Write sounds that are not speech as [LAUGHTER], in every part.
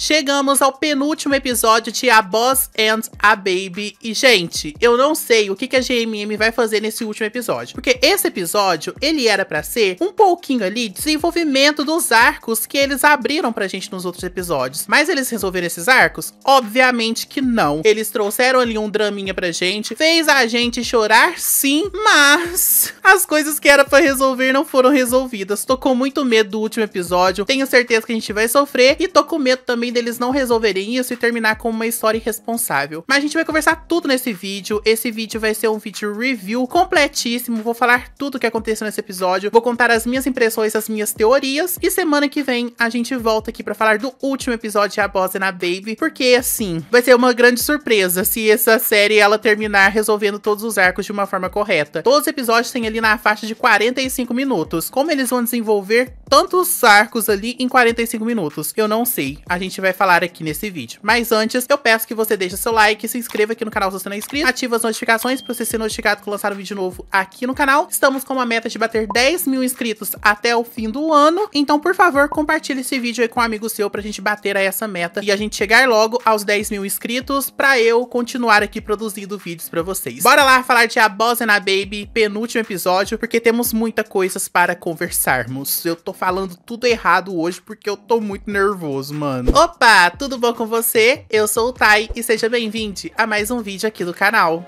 Chegamos ao penúltimo episódio de A Boss and a Baby. E, gente, eu não sei o que a GMM vai fazer nesse último episódio. Porque esse episódio, ele era para ser um pouquinho ali desenvolvimento dos arcos que eles abriram pra gente nos outros episódios. Mas eles resolveram esses arcos? Obviamente que não. Eles trouxeram ali um draminha pra gente, fez a gente chorar sim, mas [LAUGHS] as coisas que era para resolver não foram resolvidas. Tô com muito medo do último episódio, tenho certeza que a gente vai sofrer e tô com medo também ruim deles não resolverem isso e terminar com uma história irresponsável. Mas a gente vai conversar tudo nesse vídeo. Esse vídeo vai ser um vídeo review completíssimo. Vou falar tudo o que aconteceu nesse episódio. Vou contar as minhas impressões, as minhas teorias. E semana que vem a gente volta aqui para falar do último episódio de A Boss na Baby. Porque, assim, vai ser uma grande surpresa se essa série ela terminar resolvendo todos os arcos de uma forma correta. Todos os episódios têm ali na faixa de 45 minutos. Como eles vão desenvolver tantos arcos ali em 45 minutos? Eu não sei. A gente gente vai falar aqui nesse vídeo. Mas antes, eu peço que você deixe seu like, se inscreva aqui no canal se você não é inscrito, ative as notificações para você ser notificado quando lançar um vídeo novo aqui no canal. Estamos com uma meta de bater 10 mil inscritos até o fim do ano, então por favor, compartilhe esse vídeo aí com um amigo seu pra gente bater a essa meta e a gente chegar logo aos 10 mil inscritos pra eu continuar aqui produzindo vídeos pra vocês. Bora lá falar de A Boss and a Baby, penúltimo episódio, porque temos muita coisas para conversarmos. Eu tô falando tudo errado hoje porque eu tô muito nervoso, mano. Opa, tudo bom com você? Eu sou o Tai e seja bem-vindo a mais um vídeo aqui do canal.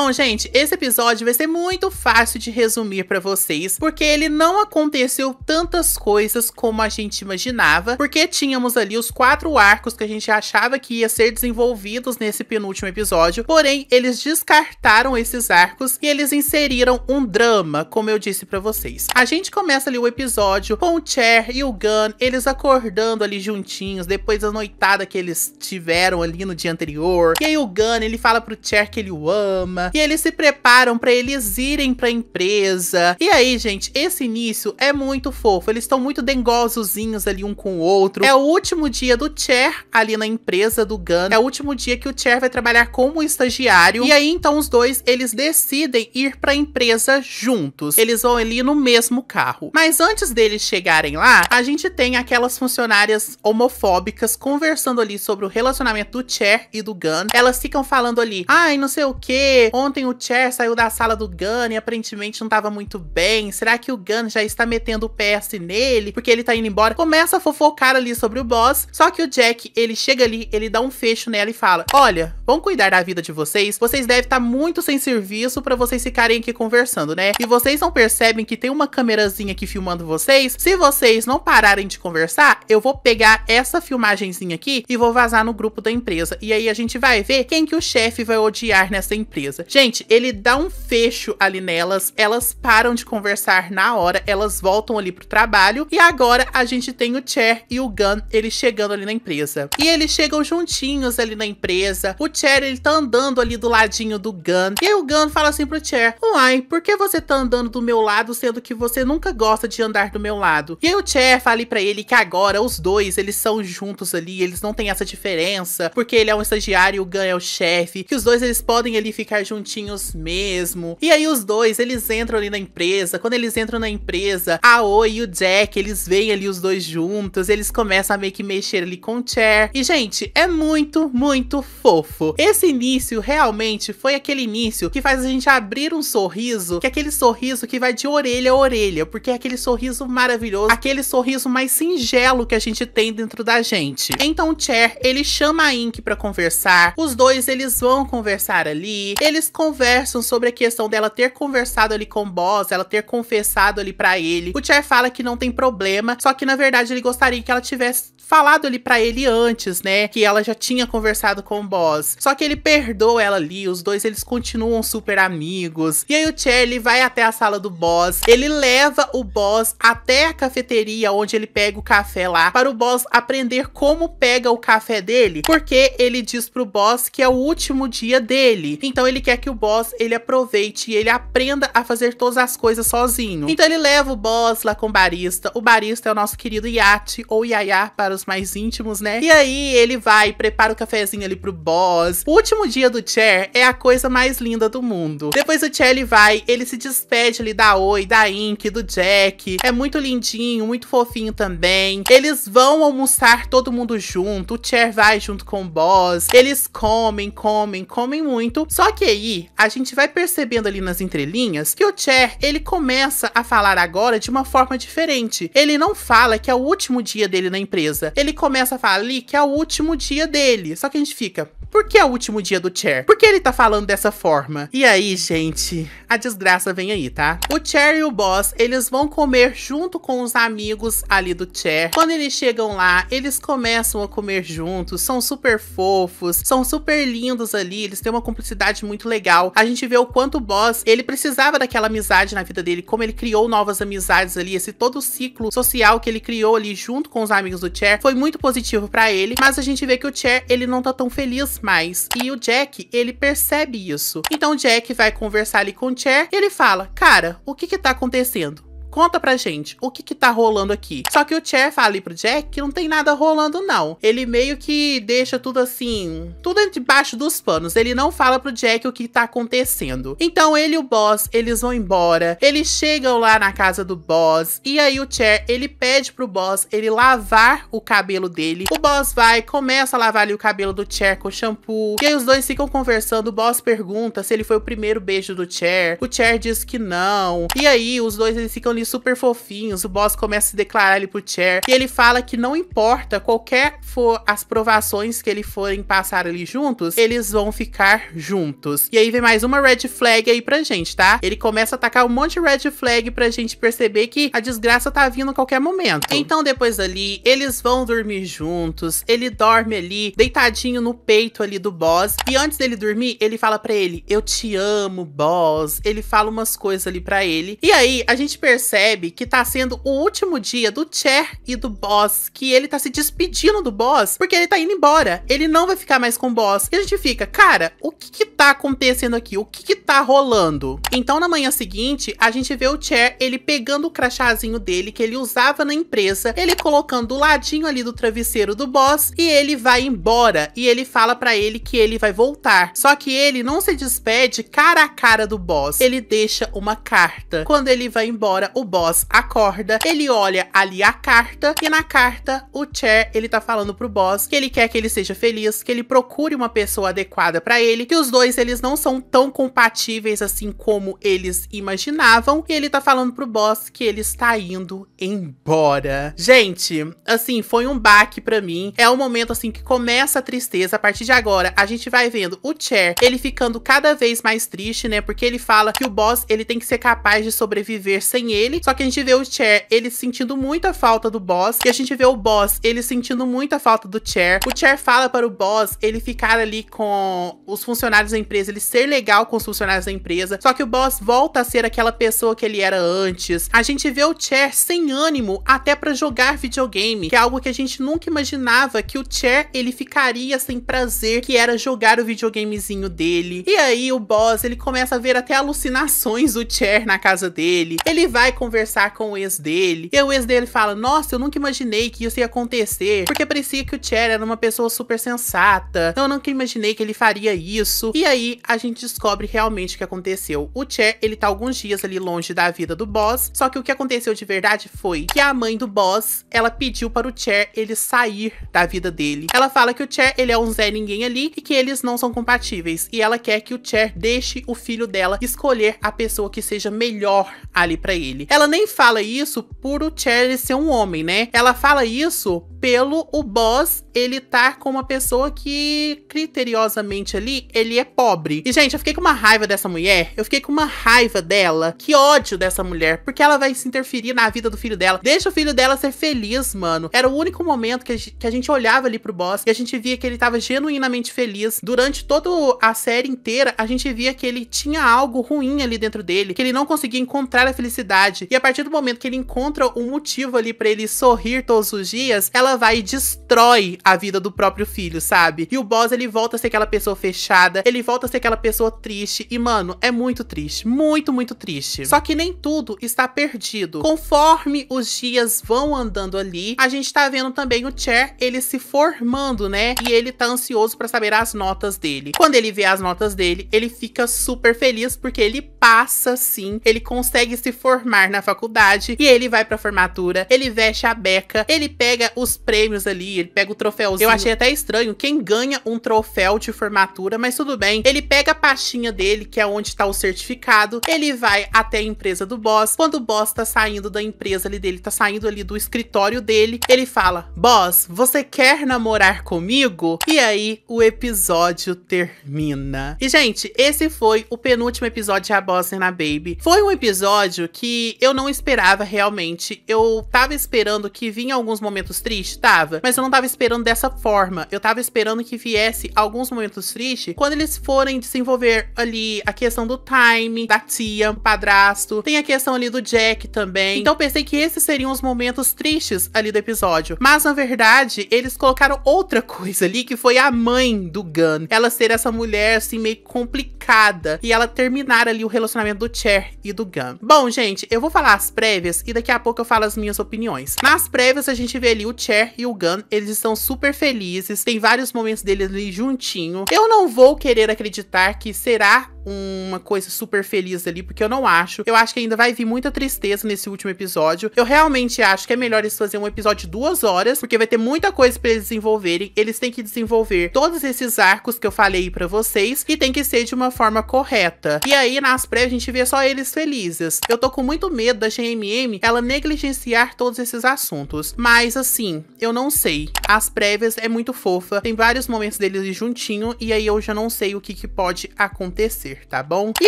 Bom, gente, esse episódio vai ser muito fácil de resumir para vocês, porque ele não aconteceu tantas coisas como a gente imaginava, porque tínhamos ali os quatro arcos que a gente achava que ia ser desenvolvidos nesse penúltimo episódio, porém eles descartaram esses arcos e eles inseriram um drama, como eu disse para vocês. A gente começa ali o episódio com o Cher e o Gun, eles acordando ali juntinhos, depois da noitada que eles tiveram ali no dia anterior. E aí o Gun, ele fala pro Cher que ele o ama, e eles se preparam para eles irem para a empresa. E aí, gente, esse início é muito fofo. Eles estão muito dengosozinhos ali um com o outro. É o último dia do Cher ali na empresa do Gun. É o último dia que o Cher vai trabalhar como estagiário. E aí, então, os dois, eles decidem ir para a empresa juntos. Eles vão ali no mesmo carro. Mas antes deles chegarem lá, a gente tem aquelas funcionárias homofóbicas conversando ali sobre o relacionamento do Cher e do Gun. Elas ficam falando ali, ai, não sei o que, Ontem o Cher saiu da sala do Gunn e aparentemente não estava muito bem. Será que o Gunn já está metendo o PS assim nele? Porque ele tá indo embora. Começa a fofocar ali sobre o boss. Só que o Jack, ele chega ali, ele dá um fecho nela e fala: Olha, vão cuidar da vida de vocês. Vocês devem estar tá muito sem serviço para vocês ficarem aqui conversando, né? E vocês não percebem que tem uma câmerazinha aqui filmando vocês. Se vocês não pararem de conversar, eu vou pegar essa filmagenzinha aqui e vou vazar no grupo da empresa. E aí a gente vai ver quem que o chefe vai odiar nessa empresa. Gente, ele dá um fecho ali nelas, elas param de conversar na hora, elas voltam ali pro trabalho e agora a gente tem o Cher e o Gun, eles chegando ali na empresa. E eles chegam juntinhos ali na empresa, o Cher ele tá andando ali do ladinho do Gun, e aí o Gun fala assim pro Cher, uai, por que você tá andando do meu lado sendo que você nunca gosta de andar do meu lado? E aí o Cher fala pra ele que agora os dois, eles são juntos ali, eles não tem essa diferença, porque ele é um estagiário e o Gun é o chefe, que os dois eles podem ali ficar juntinhos mesmo. E aí os dois, eles entram ali na empresa. Quando eles entram na empresa, a Oi e o Jack, eles veem ali os dois juntos. Eles começam a meio que mexer ali com o Cher. E, gente, é muito, muito fofo. Esse início realmente foi aquele início que faz a gente abrir um sorriso, que é aquele sorriso que vai de orelha a orelha, porque é aquele sorriso maravilhoso, aquele sorriso mais singelo que a gente tem dentro da gente. Então o Cher, ele chama a Ink para conversar. Os dois, eles vão conversar ali. Eles eles conversam sobre a questão dela ter conversado ali com o boss, ela ter confessado ali para ele. O Cher fala que não tem problema, só que na verdade ele gostaria que ela tivesse falado ali para ele antes, né? Que ela já tinha conversado com o boss. Só que ele perdoa ela ali, os dois eles continuam super amigos. E aí o Cher ele vai até a sala do boss, ele leva o boss até a cafeteria onde ele pega o café lá, para o boss aprender como pega o café dele, porque ele diz pro boss que é o último dia dele. Então ele quer que o boss ele aproveite e ele aprenda a fazer todas as coisas sozinho. Então ele leva o boss lá com o barista. O barista é o nosso querido Yate, ou Yaya para os mais íntimos, né? E aí ele vai, prepara o cafezinho ali pro boss. O último dia do Cher é a coisa mais linda do mundo. Depois o Cher ele vai, ele se despede ali da Oi, da Ink, do Jack. É muito lindinho, muito fofinho também. Eles vão almoçar todo mundo junto. O Cher vai junto com o boss. Eles comem, comem, comem muito. Só que aí aí, a gente vai percebendo ali nas entrelinhas que o Cher, ele começa a falar agora de uma forma diferente. Ele não fala que é o último dia dele na empresa. Ele começa a falar ali que é o último dia dele. Só que a gente fica, por que é o último dia do Cher? Por que ele tá falando dessa forma? E aí, gente, a desgraça vem aí, tá? O Cher e o Boss, eles vão comer junto com os amigos ali do Cher. Quando eles chegam lá, eles começam a comer juntos, são super fofos, são super lindos ali, eles têm uma cumplicidade muito legal. A gente vê o quanto o Boss, ele precisava daquela amizade na vida dele, como ele criou novas amizades ali, esse todo o ciclo social que ele criou ali junto com os amigos do Cher, foi muito positivo para ele, mas a gente vê que o Cher, ele não tá tão feliz mais. E o Jack, ele percebe isso. Então o Jack vai conversar ali com o Cher e ele fala, cara, o que que tá acontecendo? Conta pra gente, o que que tá rolando aqui? Só que o Cher fala ali pro Jack que não tem nada rolando, não. Ele meio que deixa tudo assim, tudo debaixo dos panos. Ele não fala pro Jack o que tá acontecendo. Então ele e o boss, eles vão embora. Eles chegam lá na casa do boss. E aí o Cher, ele pede pro boss ele lavar o cabelo dele. O boss vai, começa a lavar ali o cabelo do Cher com shampoo. E aí os dois ficam conversando. O boss pergunta se ele foi o primeiro beijo do Cher. O Cher diz que não. E aí os dois eles ficam ali super fofinhos, o boss começa a se declarar ele pro Cher, e ele fala que não importa qualquer for as provações que eles forem passar ali juntos, eles vão ficar juntos. E aí vem mais uma red flag aí pra gente, tá? Ele começa a atacar um monte de red flag pra gente perceber que a desgraça tá vindo a qualquer momento. Então depois dali, eles vão dormir juntos, ele dorme ali, deitadinho no peito ali do boss, e antes dele dormir, ele fala pra ele, eu te amo, boss, ele fala umas coisas ali pra ele, e aí a gente percebe percebe que tá sendo o último dia do Cher e do boss, que ele tá se despedindo do boss, porque ele tá indo embora. Ele não vai ficar mais com o boss. E a gente fica, cara, o que que tá acontecendo aqui? O que que tá rolando? Então, na manhã seguinte, a gente vê o Cher, ele pegando o crachazinho dele, que ele usava na empresa, ele colocando do ladinho ali do travesseiro do boss, e ele vai embora. E ele fala para ele que ele vai voltar. Só que ele não se despede cara a cara do boss. Ele deixa uma carta. Quando ele vai embora, o boss acorda, ele olha ali a carta e na carta o Cher, ele tá falando pro boss que ele quer que ele seja feliz, que ele procure uma pessoa adequada para ele, que os dois eles não são tão compatíveis assim como eles imaginavam, e ele tá falando pro boss que ele está indo embora. Gente, assim, foi um baque para mim. É o um momento assim que começa a tristeza. A partir de agora, a gente vai vendo o Cher, ele ficando cada vez mais triste, né? Porque ele fala que o boss, ele tem que ser capaz de sobreviver sem ele dele. Só que a gente vê o Cher, ele sentindo muita falta do boss. E a gente vê o boss, ele sentindo muita falta do Cher. O Cher fala para o boss ele ficar ali com os funcionários da empresa, ele ser legal com os funcionários da empresa. Só que o boss volta a ser aquela pessoa que ele era antes. A gente vê o Cher sem ânimo até para jogar videogame, que é algo que a gente nunca imaginava que o Cher ele ficaria sem prazer, que era jogar o videogamezinho dele. E aí o boss ele começa a ver até alucinações do Cher na casa dele. Ele vai conversar com o ex dele. E o ex dele fala: Nossa, eu nunca imaginei que isso ia acontecer. Porque parecia que o Cher era uma pessoa super sensata. Então, eu nunca imaginei que ele faria isso. E aí a gente descobre realmente o que aconteceu. O Cher, ele tá alguns dias ali longe da vida do boss. Só que o que aconteceu de verdade foi que a mãe do boss, ela pediu para o Cher ele sair da vida dele. Ela fala que o Cher, ele é um Zé Ninguém ali e que eles não são compatíveis. E ela quer que o Cher deixe o filho dela escolher a pessoa que seja melhor ali para ele ela nem fala isso por o Charlie ser um homem, né? Ela fala isso pelo o boss ele estar tá com uma pessoa que criteriosamente ali ele é pobre. E gente, eu fiquei com uma raiva dessa mulher, eu fiquei com uma raiva dela, que ódio dessa mulher, porque ela vai se interferir na vida do filho dela. Deixa o filho dela ser feliz, mano. Era o único momento que a gente, que a gente olhava ali pro boss e a gente via que ele tava genuinamente feliz. Durante toda a série inteira, a gente via que ele tinha algo ruim ali dentro dele, que ele não conseguia encontrar a felicidade e a partir do momento que ele encontra um motivo ali para ele sorrir todos os dias, ela vai e destrói a vida do próprio filho, sabe? E o boss ele volta a ser aquela pessoa fechada, ele volta a ser aquela pessoa triste. E mano, é muito triste, muito, muito triste. Só que nem tudo está perdido. Conforme os dias vão andando ali, a gente tá vendo também o Cher, ele se formando, né? E ele tá ansioso para saber as notas dele. Quando ele vê as notas dele, ele fica super feliz porque ele passa sim, ele consegue se formar entrar na faculdade e ele vai pra formatura, ele veste a beca, ele pega os prêmios ali, ele pega o troféuzinho. Eu achei até estranho quem ganha um troféu de formatura, mas tudo bem. Ele pega a pastinha dele, que é onde tá o certificado, ele vai até a empresa do boss. Quando o boss tá saindo da empresa ali dele, tá saindo ali do escritório dele, ele fala: Boss, você quer namorar comigo? E aí o episódio termina. E, gente, esse foi o penúltimo episódio de A Boss na Baby. Foi um episódio que eu não esperava realmente. Eu tava esperando que vinha alguns momentos tristes, tava, mas eu não tava esperando dessa forma. Eu tava esperando que viesse alguns momentos tristes quando eles forem desenvolver ali a questão do time, da tia, padrasto, tem a questão ali do Jack também. Então pensei que esses seriam os momentos tristes ali do episódio. Mas na verdade, eles colocaram outra coisa ali que foi a mãe do Gun. Ela ser essa mulher assim meio complicada e ela terminar ali o relacionamento do Cher e do Gun. Bom, gente, eu vou vou falar as prévias e daqui a pouco eu falo as minhas opiniões. Nas prévias a gente vê ali o Cher e o Gun, eles estão super felizes, tem vários momentos deles ali juntinho. Eu não vou querer acreditar que será uma coisa super feliz ali, porque eu não acho. Eu acho que ainda vai vir muita tristeza nesse último episódio. Eu realmente acho que é melhor eles fazerem um episódio de duas horas, porque vai ter muita coisa para eles desenvolverem. Eles têm que desenvolver todos esses arcos que eu falei para vocês e tem que ser de uma forma correta. E aí, nas prévias a gente vê só eles felizes. Eu tô com muito medo da GMM ela negligenciar todos esses assuntos. Mas assim, eu não sei. As prévias é muito fofa, tem vários momentos deles juntinho, e aí eu já não sei o que, que pode acontecer tá bom? E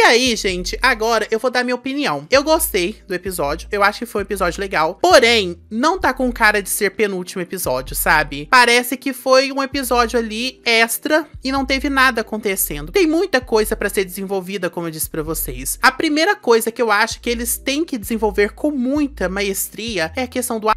aí, gente, agora eu vou dar minha opinião. Eu gostei do episódio, eu acho que foi um episódio legal, porém, não tá com cara de ser penúltimo episódio, sabe? Parece que foi um episódio ali extra e não teve nada acontecendo. Tem muita coisa para ser desenvolvida, como eu disse para vocês. A primeira coisa que eu acho que eles têm que desenvolver com muita maestria é a questão do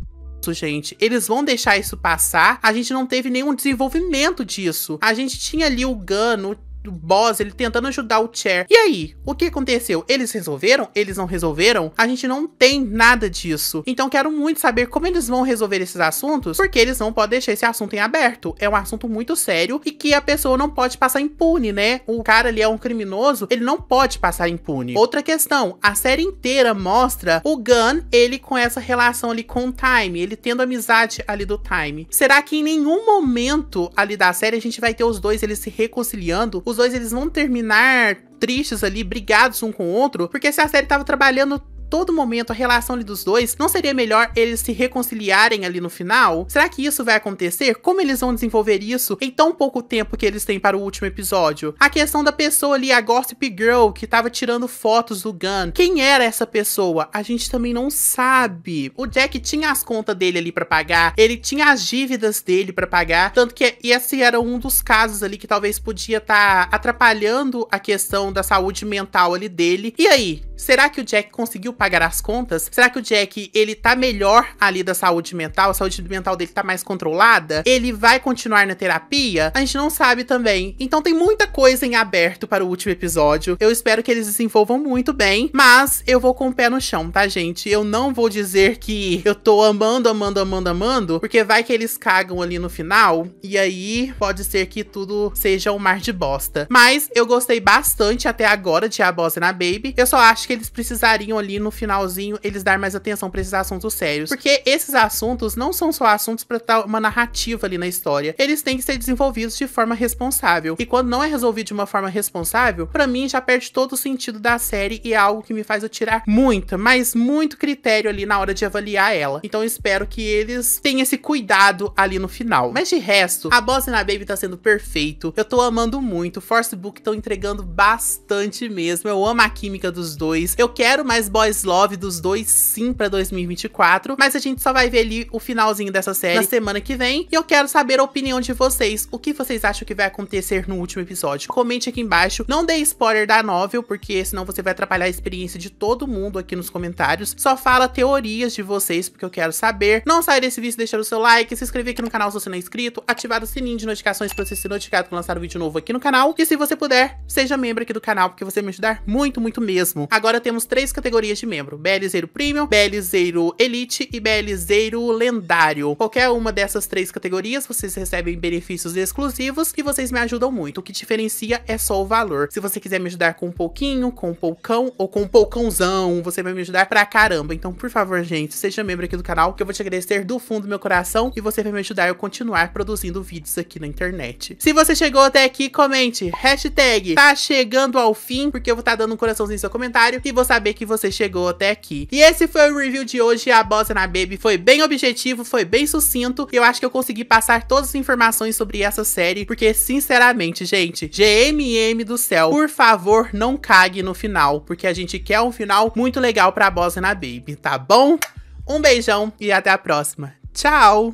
gente. Eles vão deixar isso passar. A gente não teve nenhum desenvolvimento disso. A gente tinha ali o Gano, do boss, ele tentando ajudar o Cher. E aí, o que aconteceu? Eles resolveram? Eles não resolveram? A gente não tem nada disso. Então quero muito saber como eles vão resolver esses assuntos, porque eles não podem deixar esse assunto em aberto. É um assunto muito sério e que a pessoa não pode passar impune, né? O cara ali é um criminoso, ele não pode passar impune. Outra questão, a série inteira mostra o Gun, ele com essa relação ali com o Time, ele tendo amizade ali do Time. Será que em nenhum momento ali da série a gente vai ter os dois eles se reconciliando? os dois eles vão terminar tristes ali, brigados um com o outro, porque se a série tava trabalhando todo momento a relação ali dos dois, não seria melhor eles se reconciliarem ali no final? Será que isso vai acontecer? Como eles vão desenvolver isso em tão pouco tempo que eles têm para o último episódio? A questão da pessoa ali, a Gossip Girl, que tava tirando fotos do Gun. Quem era essa pessoa? A gente também não sabe. O Jack tinha as contas dele ali para pagar, ele tinha as dívidas dele para pagar, tanto que esse era um dos casos ali que talvez podia estar tá atrapalhando a questão da saúde mental ali dele. E aí? Será que o Jack conseguiu pagar as contas? Será que o Jack, ele tá melhor ali da saúde mental? A saúde mental dele tá mais controlada? Ele vai continuar na terapia? A gente não sabe também. Então tem muita coisa em aberto para o último episódio. Eu espero que eles desenvolvam muito bem, mas eu vou com o pé no chão, tá, gente? Eu não vou dizer que eu tô amando, amando, amando, amando, porque vai que eles cagam ali no final e aí pode ser que tudo seja um mar de bosta. Mas eu gostei bastante até agora de A Bossa na Baby. Eu só acho que eles precisariam ali no finalzinho eles dar mais atenção para esses assuntos sérios. Porque esses assuntos não são só assuntos para estar tá uma narrativa ali na história. Eles têm que ser desenvolvidos de forma responsável. E quando não é resolvido de uma forma responsável, para mim já perde todo o sentido da série e é algo que me faz eu tirar muito, mas muito critério ali na hora de avaliar ela. Então espero que eles tenham esse cuidado ali no final. Mas de resto, a Boss na Baby tá sendo perfeito. Eu tô amando muito. Force Book estão entregando bastante mesmo. Eu amo a química dos dois. Eu quero mais Boys Love dos dois, sim, pra 2024. Mas a gente só vai ver ali o finalzinho dessa série na semana que vem. E eu quero saber a opinião de vocês. O que vocês acham que vai acontecer no último episódio? Comente aqui embaixo. Não dê spoiler da novel, porque senão você vai atrapalhar a experiência de todo mundo aqui nos comentários. Só fala teorias de vocês, porque eu quero saber. Não sai desse vídeo deixando o seu like, se inscrever aqui no canal se você não é inscrito, ativar o sininho de notificações pra você ser notificado quando lançar um vídeo novo aqui no canal. E se você puder, seja membro aqui do canal, porque você me ajudar muito, muito mesmo. Agora Agora temos três categorias de membro: Belizeiro Premium, Belizeiro Elite e Belizeiro Lendário. Qualquer uma dessas três categorias, vocês recebem benefícios exclusivos e vocês me ajudam muito. O que diferencia é só o valor. Se você quiser me ajudar com um pouquinho, com um poucão ou com um poucãozão, você vai me ajudar pra caramba. Então, por favor, gente, seja membro aqui do canal, que eu vou te agradecer do fundo do meu coração e você vai me ajudar a continuar produzindo vídeos aqui na internet. Se você chegou até aqui, comente hashtag tá chegando ao fim, porque eu vou estar tá dando um coraçãozinho no seu comentário comentário e vou saber que você chegou até aqui. E esse foi o review de hoje. A Bossa na Baby foi bem objetivo, foi bem sucinto. Eu acho que eu consegui passar todas as informações sobre essa série, porque sinceramente, gente, GMM do céu, por favor, não cague no final, porque a gente quer um final muito legal pra Bossa na Baby, tá bom? Um beijão e até a próxima. Tchau!